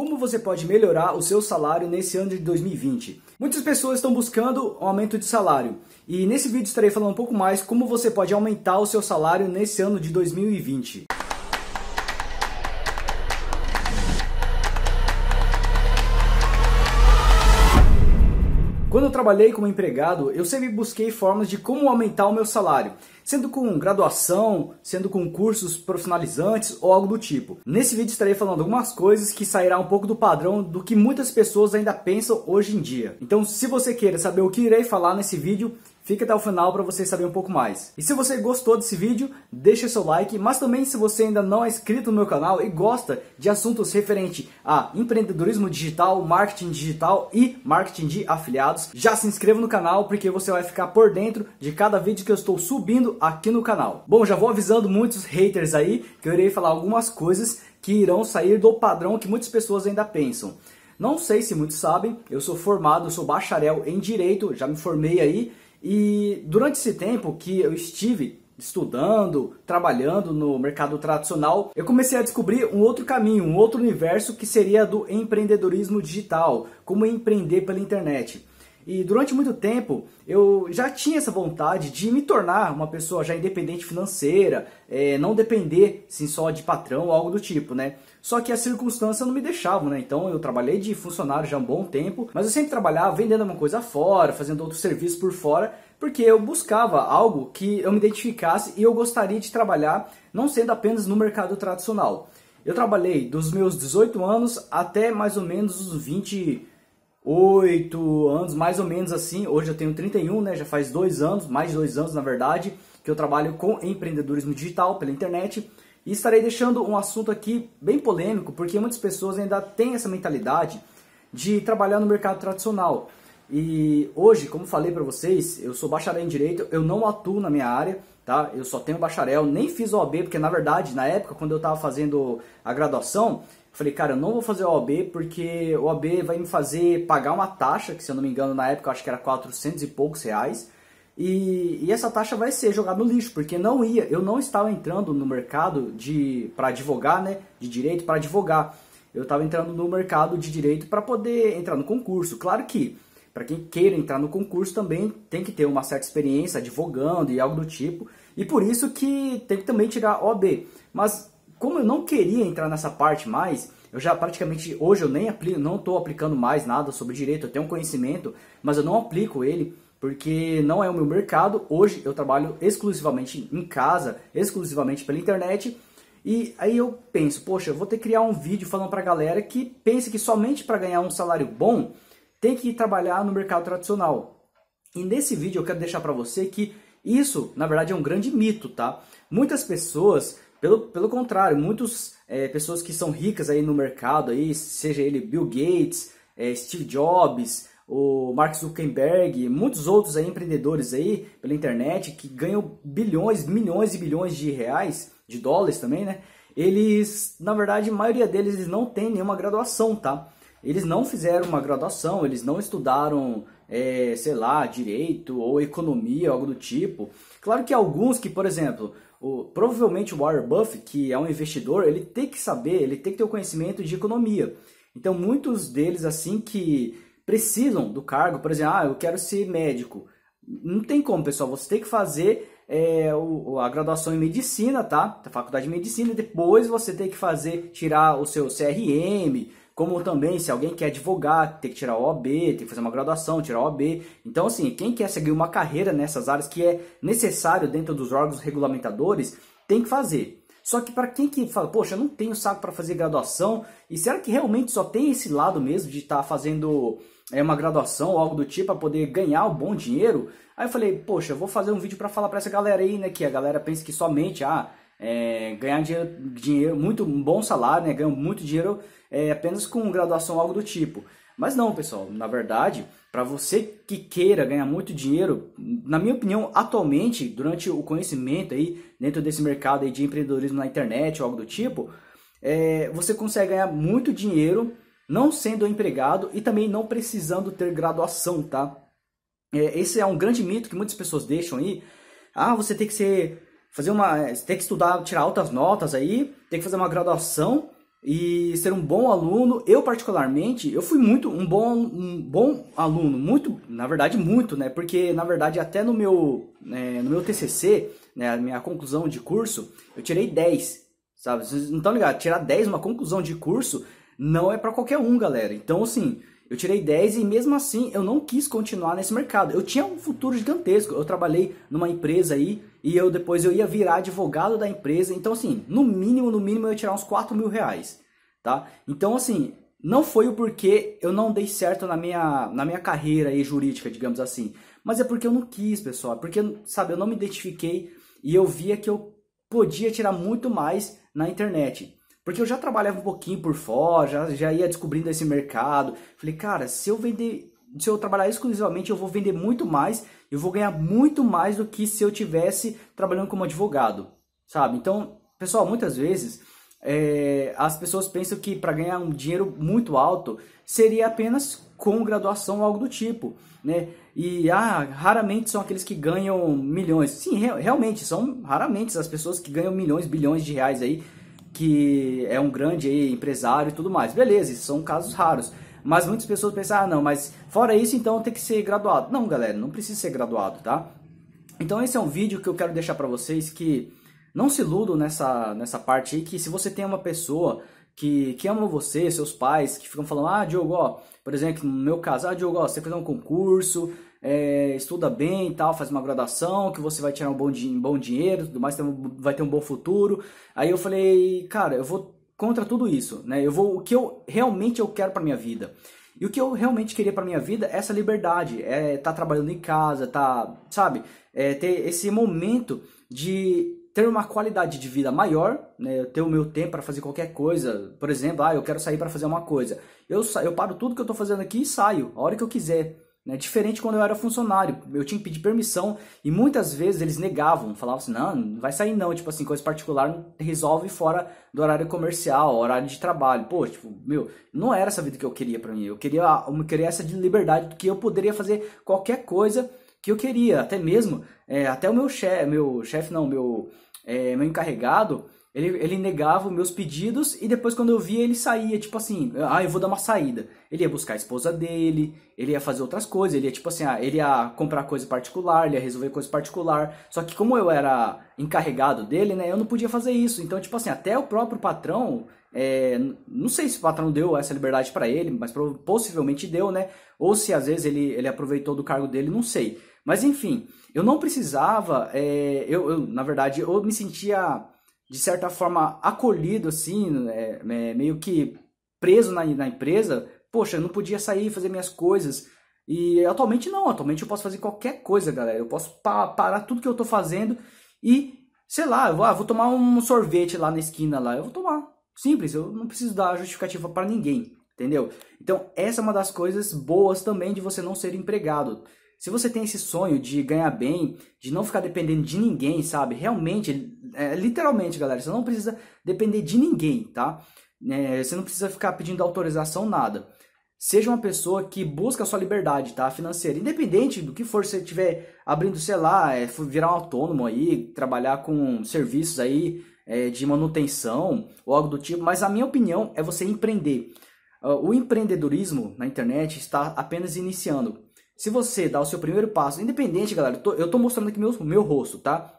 Como você pode melhorar o seu salário nesse ano de 2020? Muitas pessoas estão buscando um aumento de salário e nesse vídeo estarei falando um pouco mais como você pode aumentar o seu salário nesse ano de 2020. Quando eu trabalhei como empregado, eu sempre busquei formas de como aumentar o meu salário sendo com graduação, sendo com cursos profissionalizantes ou algo do tipo. Nesse vídeo estarei falando algumas coisas que sairá um pouco do padrão do que muitas pessoas ainda pensam hoje em dia. Então, se você queira saber o que irei falar nesse vídeo, Fica até o final para você saber um pouco mais. E se você gostou desse vídeo, deixa seu like, mas também se você ainda não é inscrito no meu canal e gosta de assuntos referente a empreendedorismo digital, marketing digital e marketing de afiliados, já se inscreva no canal porque você vai ficar por dentro de cada vídeo que eu estou subindo aqui no canal. Bom, já vou avisando muitos haters aí que eu irei falar algumas coisas que irão sair do padrão que muitas pessoas ainda pensam. Não sei se muitos sabem, eu sou formado, eu sou bacharel em direito, já me formei aí e durante esse tempo que eu estive estudando, trabalhando no mercado tradicional, eu comecei a descobrir um outro caminho, um outro universo que seria do empreendedorismo digital, como empreender pela internet. E durante muito tempo eu já tinha essa vontade de me tornar uma pessoa já independente financeira, é, não depender sim, só de patrão ou algo do tipo, né? Só que as circunstâncias não me deixavam, né? Então eu trabalhei de funcionário já há um bom tempo, mas eu sempre trabalhava vendendo alguma coisa fora, fazendo outro serviço por fora, porque eu buscava algo que eu me identificasse e eu gostaria de trabalhar, não sendo apenas no mercado tradicional. Eu trabalhei dos meus 18 anos até mais ou menos os 20 oito anos, mais ou menos assim. Hoje eu tenho 31, né? Já faz dois anos, mais de dois anos na verdade, que eu trabalho com empreendedorismo digital pela internet. E estarei deixando um assunto aqui bem polêmico, porque muitas pessoas ainda têm essa mentalidade de trabalhar no mercado tradicional. E hoje, como falei para vocês, eu sou bacharel em direito, eu não atuo na minha área, tá? Eu só tenho bacharel, nem fiz OAB, porque na verdade, na época, quando eu estava fazendo a graduação, eu falei, cara, eu não vou fazer OAB porque o OAB vai me fazer pagar uma taxa, que se eu não me engano, na época eu acho que era 400 e poucos reais, e, e essa taxa vai ser jogada no lixo, porque não ia, eu não estava entrando no mercado de para advogar, né, de direito para advogar. Eu estava entrando no mercado de direito para poder entrar no concurso. Claro que para quem queira entrar no concurso também tem que ter uma certa experiência advogando e algo do tipo. E por isso que tem que também tirar OB. Mas como eu não queria entrar nessa parte mais, eu já praticamente hoje eu nem aplico, não estou aplicando mais nada sobre direito. Eu tenho um conhecimento, mas eu não aplico ele porque não é o meu mercado. Hoje eu trabalho exclusivamente em casa, exclusivamente pela internet. E aí eu penso, poxa, eu vou ter que criar um vídeo falando pra galera que pense que somente para ganhar um salário bom tem que trabalhar no mercado tradicional. E nesse vídeo eu quero deixar para você que isso, na verdade, é um grande mito, tá? Muitas pessoas, pelo, pelo contrário, muitas é, pessoas que são ricas aí no mercado, aí, seja ele Bill Gates, é, Steve Jobs, o Mark Zuckerberg, muitos outros aí, empreendedores aí pela internet que ganham bilhões, milhões e bilhões de reais, de dólares também, né? Eles, na verdade, a maioria deles eles não tem nenhuma graduação, tá? eles não fizeram uma graduação, eles não estudaram, é, sei lá, direito ou economia, algo do tipo. Claro que alguns que, por exemplo, o, provavelmente o Warren Buffett, que é um investidor, ele tem que saber, ele tem que ter o conhecimento de economia. Então, muitos deles, assim, que precisam do cargo, por exemplo, ah, eu quero ser médico. Não tem como, pessoal, você tem que fazer é, o, a graduação em medicina, tá? A faculdade de medicina, depois você tem que fazer, tirar o seu CRM, como também, se alguém quer advogar, tem que tirar o OB tem que fazer uma graduação, tirar o OB Então, assim, quem quer seguir uma carreira nessas áreas que é necessário dentro dos órgãos regulamentadores, tem que fazer. Só que para quem que fala, poxa, eu não tenho saco para fazer graduação, e será que realmente só tem esse lado mesmo de estar tá fazendo é, uma graduação ou algo do tipo para poder ganhar um bom dinheiro? Aí eu falei, poxa, eu vou fazer um vídeo para falar para essa galera aí, né, que a galera pensa que somente, ah, é, ganhar dinheiro, dinheiro, muito um bom salário, né? muito dinheiro é, apenas com graduação, algo do tipo. Mas não, pessoal, na verdade, para você que queira ganhar muito dinheiro, na minha opinião, atualmente, durante o conhecimento aí, dentro desse mercado aí de empreendedorismo na internet ou algo do tipo, é, você consegue ganhar muito dinheiro não sendo empregado e também não precisando ter graduação, tá? É, esse é um grande mito que muitas pessoas deixam aí. Ah, você tem que ser fazer uma. É, tem que estudar, tirar altas notas aí, tem que fazer uma graduação e ser um bom aluno. Eu, particularmente, eu fui muito um bom, um bom aluno, muito, na verdade, muito, né? Porque, na verdade, até no meu, é, no meu TCC, né, a minha conclusão de curso, eu tirei 10, sabe? então não Tirar 10, uma conclusão de curso, não é para qualquer um, galera. Então, assim, eu tirei 10 e mesmo assim eu não quis continuar nesse mercado. Eu tinha um futuro gigantesco. Eu trabalhei numa empresa aí e eu depois eu ia virar advogado da empresa. Então assim, no mínimo, no mínimo eu ia tirar uns 4 mil reais, tá? Então assim, não foi o porquê eu não dei certo na minha, na minha carreira aí jurídica, digamos assim. Mas é porque eu não quis, pessoal. É porque, sabe, eu não me identifiquei e eu via que eu podia tirar muito mais na internet. Porque eu já trabalhava um pouquinho por fora, já, já ia descobrindo esse mercado. Falei, cara, se eu vender, se eu trabalhar exclusivamente, eu vou vender muito mais, eu vou ganhar muito mais do que se eu tivesse trabalhando como advogado, sabe? Então, pessoal, muitas vezes é, as pessoas pensam que para ganhar um dinheiro muito alto seria apenas com graduação algo do tipo, né? E ah, raramente são aqueles que ganham milhões. Sim, re realmente são raramente as pessoas que ganham milhões, bilhões de reais aí que é um grande empresário e tudo mais. Beleza, isso são casos raros. Mas muitas pessoas pensam, ah, não, mas fora isso, então tem que ser graduado. Não, galera, não precisa ser graduado, tá? Então esse é um vídeo que eu quero deixar para vocês que não se iludam nessa, nessa parte aí, que se você tem uma pessoa que, que amam você, seus pais, que ficam falando, ah, Diogo, ó, por exemplo, no meu caso, ah, Diogo, ó, você fez um concurso, é, estuda bem e tal, faz uma graduação, que você vai tirar um bom, di bom dinheiro, tudo mais, vai ter um bom futuro. Aí eu falei, cara, eu vou contra tudo isso, né? Eu vou o que eu realmente eu quero para minha vida. E o que eu realmente queria para minha vida é essa liberdade, é estar tá trabalhando em casa, tá, sabe? É ter esse momento de ter uma qualidade de vida maior, né? ter o meu tempo para fazer qualquer coisa. Por exemplo, ah, eu quero sair para fazer uma coisa. Eu, eu paro tudo que eu estou fazendo aqui e saio a hora que eu quiser. Né? Diferente quando eu era funcionário, eu tinha que pedir permissão e muitas vezes eles negavam, falavam assim, não, não vai sair não, tipo assim, coisa particular resolve fora do horário comercial, horário de trabalho. Pô, tipo, meu, não era essa vida que eu queria para mim, eu queria, eu queria essa de liberdade, que eu poderia fazer qualquer coisa que eu queria, até mesmo, é, até o meu chefe, meu chefe não, meu é, meu encarregado, ele, ele negava os meus pedidos e depois quando eu via ele saía, tipo assim, ah, eu vou dar uma saída. Ele ia buscar a esposa dele, ele ia fazer outras coisas, ele ia tipo assim, ah, ele ia comprar coisa particular, ele ia resolver coisa particular. Só que como eu era encarregado dele, né, eu não podia fazer isso. Então, tipo assim, até o próprio patrão, é, não sei se o patrão deu essa liberdade para ele, mas possivelmente deu, né? Ou se às vezes ele, ele aproveitou do cargo dele, não sei. Mas enfim, eu não precisava, é, eu, eu, na verdade, eu me sentia de certa forma acolhido assim, é, é, meio que preso na, na empresa. Poxa, eu não podia sair fazer minhas coisas. E atualmente não, atualmente eu posso fazer qualquer coisa, galera. Eu posso pa parar tudo que eu tô fazendo e, sei lá, eu vou, ah, vou tomar um sorvete lá na esquina lá. Eu vou tomar. Simples, eu não preciso dar justificativa para ninguém, entendeu? Então, essa é uma das coisas boas também de você não ser empregado. Se você tem esse sonho de ganhar bem, de não ficar dependendo de ninguém, sabe? Realmente, é, literalmente, galera, você não precisa depender de ninguém, tá? É, você não precisa ficar pedindo autorização, nada. Seja uma pessoa que busca a sua liberdade, tá? Financeira. Independente do que for, você estiver abrindo, sei lá, é, virar um autônomo aí, trabalhar com serviços aí é, de manutenção ou algo do tipo. Mas a minha opinião é você empreender. Ah, o empreendedorismo na internet está apenas iniciando se você dá o seu primeiro passo, independente, galera, eu estou mostrando aqui meu, meu rosto, tá?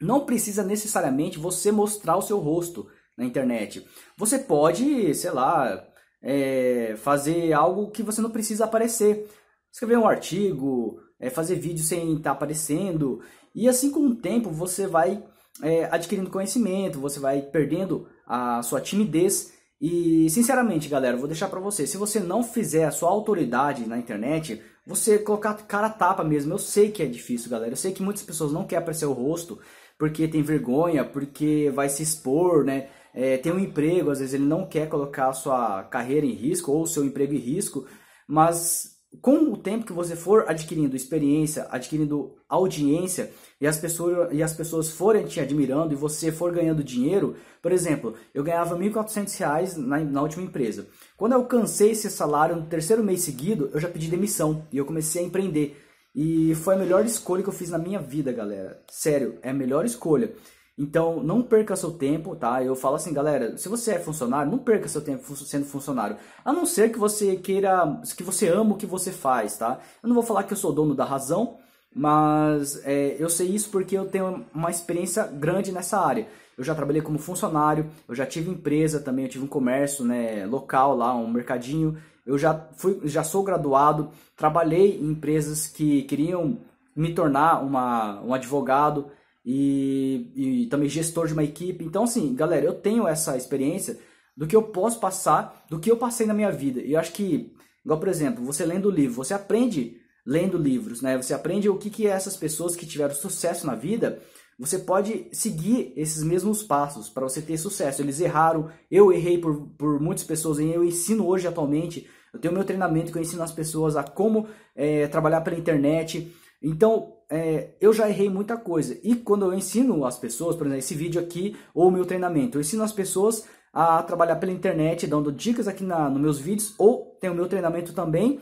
Não precisa necessariamente você mostrar o seu rosto na internet. Você pode, sei lá, é, fazer algo que você não precisa aparecer. Escrever um artigo, é, fazer vídeo sem estar tá aparecendo. E assim com o tempo você vai é, adquirindo conhecimento, você vai perdendo a sua timidez. E sinceramente, galera, vou deixar para você, se você não fizer a sua autoridade na internet, você colocar cara tapa mesmo. Eu sei que é difícil, galera. Eu sei que muitas pessoas não querem aparecer o rosto porque tem vergonha, porque vai se expor, né? É, tem um emprego, às vezes ele não quer colocar a sua carreira em risco ou o seu emprego em risco, mas com o tempo que você for adquirindo experiência, adquirindo audiência e as pessoas e as pessoas forem te admirando e você for ganhando dinheiro, por exemplo, eu ganhava R$ 1.400 na, na última empresa. Quando eu alcancei esse salário no terceiro mês seguido, eu já pedi demissão e eu comecei a empreender. E foi a melhor escolha que eu fiz na minha vida, galera. Sério, é a melhor escolha. Então, não perca seu tempo, tá? Eu falo assim, galera, se você é funcionário, não perca seu tempo sendo funcionário. A não ser que você queira, que você ama o que você faz, tá? Eu não vou falar que eu sou dono da razão, mas é, eu sei isso porque eu tenho uma experiência grande nessa área. Eu já trabalhei como funcionário, eu já tive empresa também, eu tive um comércio né, local lá, um mercadinho. Eu já, fui, já sou graduado, trabalhei em empresas que queriam me tornar uma, um advogado, e, e também gestor de uma equipe. Então, assim, galera, eu tenho essa experiência do que eu posso passar, do que eu passei na minha vida. E eu acho que, igual por exemplo, você lendo o livro, você aprende lendo livros, né? Você aprende o que, que essas pessoas que tiveram sucesso na vida, você pode seguir esses mesmos passos para você ter sucesso. Eles erraram, eu errei por, por muitas pessoas, e eu ensino hoje atualmente. Eu tenho meu treinamento que eu ensino as pessoas a como é, trabalhar pela internet. Então, é, eu já errei muita coisa. E quando eu ensino as pessoas, por exemplo, esse vídeo aqui ou o meu treinamento, eu ensino as pessoas a trabalhar pela internet, dando dicas aqui na, nos meus vídeos, ou tem o meu treinamento também,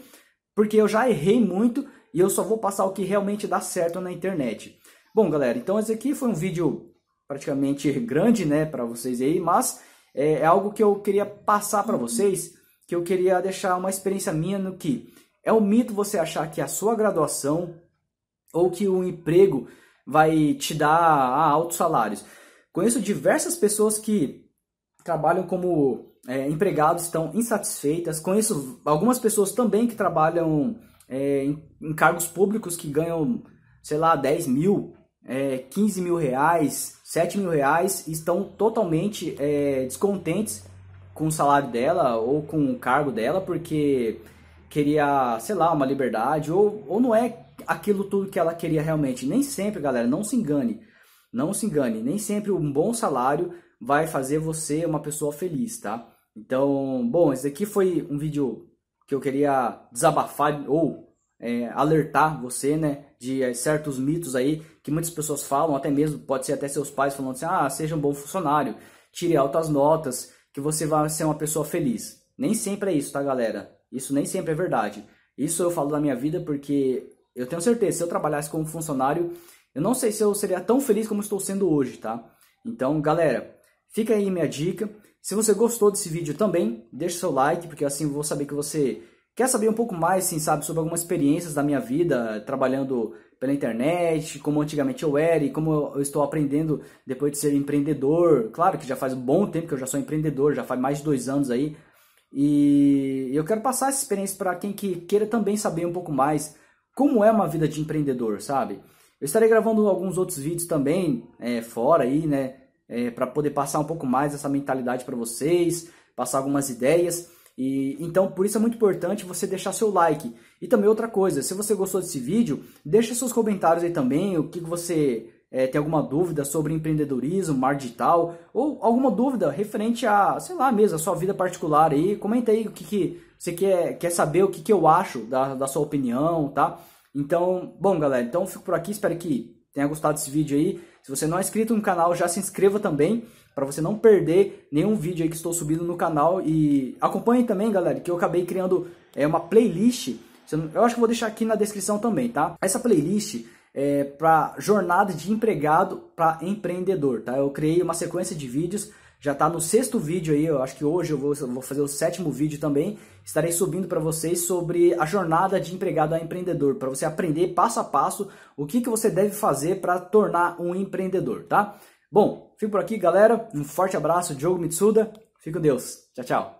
porque eu já errei muito e eu só vou passar o que realmente dá certo na internet. Bom, galera, então esse aqui foi um vídeo praticamente grande, né, para vocês aí, mas é, é algo que eu queria passar para vocês, que eu queria deixar uma experiência minha no que é um mito você achar que a sua graduação ou que o um emprego vai te dar ah, altos salários. Conheço diversas pessoas que trabalham como é, empregados, estão insatisfeitas. Conheço algumas pessoas também que trabalham é, em, em, cargos públicos que ganham, sei lá, 10 mil, é, 15 mil reais, 7 mil reais e estão totalmente é, descontentes com o salário dela ou com o cargo dela porque queria, sei lá, uma liberdade ou, ou não é aquilo tudo que ela queria realmente. Nem sempre, galera, não se engane. Não se engane, nem sempre um bom salário vai fazer você uma pessoa feliz, tá? Então, bom, esse aqui foi um vídeo que eu queria desabafar ou é, alertar você, né, de é, certos mitos aí que muitas pessoas falam, até mesmo, pode ser até seus pais falando assim, ah, seja um bom funcionário, tire altas notas, que você vai ser uma pessoa feliz. Nem sempre é isso, tá, galera? Isso nem sempre é verdade. Isso eu falo da minha vida porque eu tenho certeza, se eu trabalhasse como funcionário, eu não sei se eu seria tão feliz como estou sendo hoje, tá? Então, galera, fica aí minha dica. Se você gostou desse vídeo também, deixa seu like, porque assim eu vou saber que você quer saber um pouco mais, sim, sabe, sobre algumas experiências da minha vida, trabalhando pela internet, como antigamente eu era e como eu estou aprendendo depois de ser empreendedor. Claro que já faz um bom tempo que eu já sou empreendedor, já faz mais de dois anos aí. E eu quero passar essa experiência para quem que queira também saber um pouco mais como é uma vida de empreendedor, sabe? Eu estarei gravando alguns outros vídeos também, é, fora aí, né? É, para poder passar um pouco mais essa mentalidade para vocês, passar algumas ideias. E, então, por isso é muito importante você deixar seu like. E também outra coisa, se você gostou desse vídeo, deixa seus comentários aí também, o que, você é, tem alguma dúvida sobre empreendedorismo, mar digital, ou alguma dúvida referente a, sei lá mesmo, a sua vida particular aí, comenta aí o que, que você quer, quer saber o que, que eu acho da, da sua opinião, tá? Então, bom, galera, então eu fico por aqui, espero que tenha gostado desse vídeo aí. Se você não é inscrito no canal, já se inscreva também para você não perder nenhum vídeo aí que estou subindo no canal e acompanhe também, galera, que eu acabei criando é uma playlist. Eu acho que vou deixar aqui na descrição também, tá? Essa playlist é para jornada de empregado para empreendedor, tá? Eu criei uma sequência de vídeos já está no sexto vídeo aí, eu acho que hoje eu vou, vou fazer o sétimo vídeo também. Estarei subindo para vocês sobre a jornada de empregado a empreendedor, para você aprender passo a passo o que, que você deve fazer para tornar um empreendedor, tá? Bom, fico por aqui, galera. Um forte abraço, Diogo Mitsuda. Fique com Deus. Tchau, tchau.